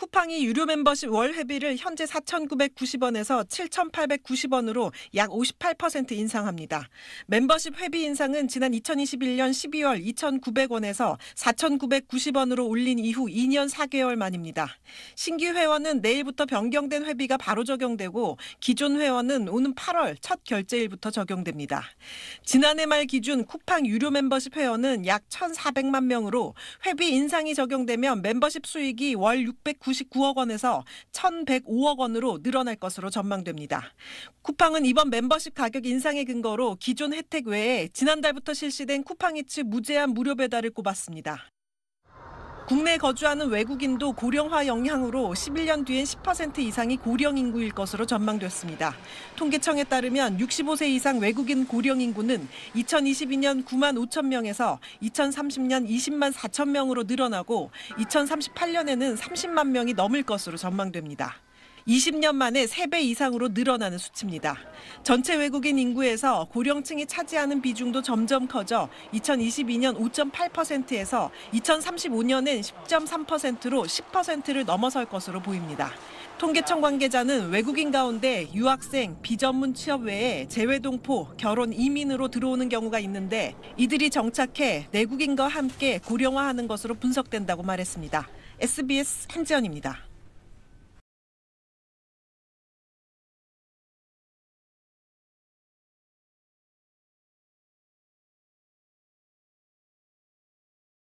쿠팡이 유료 멤버십 월 회비를 현재 4,990원에서 7,890원으로 약 58% 인상합니다. 멤버십 회비 인상은 지난 2021년 12월 2,900원에서 4,990원으로 올린 이후 2년 4개월 만입니다. 신규 회원은 내일부터 변경된 회비가 바로 적용되고 기존 회원은 오는 8월 첫 결제일부터 적용됩니다. 지난해 말 기준 쿠팡 유료 멤버십 회원은 약 1,400만 명으로 회비 인상이 적용되면 멤버십 수익이 월 690. 1,199억 원에서 1,105억 원으로 늘어날 것으로 전망됩니다. 쿠팡은 이번 멤버십 가격 인상의 근거로 기존 혜택 외에 지난달부터 실시된 쿠팡이츠 무제한 무료 배달을 꼽았습니다. 국내 거주하는 외국인도 고령화 영향으로 11년 뒤엔 10% 이상이 고령 인구일 것으로 전망됐습니다. 통계청에 따르면 65세 이상 외국인 고령 인구는 2022년 9만 5천 명에서 2030년 20만 4천 명으로 늘어나고 2038년에는 30만 명이 넘을 것으로 전망됩니다. 20년 만에 3배 이상으로 늘어나는 수치입니다. 전체 외국인 인구에서 고령층이 차지하는 비중도 점점 커져 2022년 5.8%에서 2035년엔 10.3%로 10%를 넘어설 것으로 보입니다. 통계청 관계자는 외국인 가운데 유학생, 비전문 취업 외에 재외동포, 결혼 이민으로 들어오는 경우가 있는데 이들이 정착해 내국인과 함께 고령화하는 것으로 분석된다고 말했습니다. SBS 한지연입니다.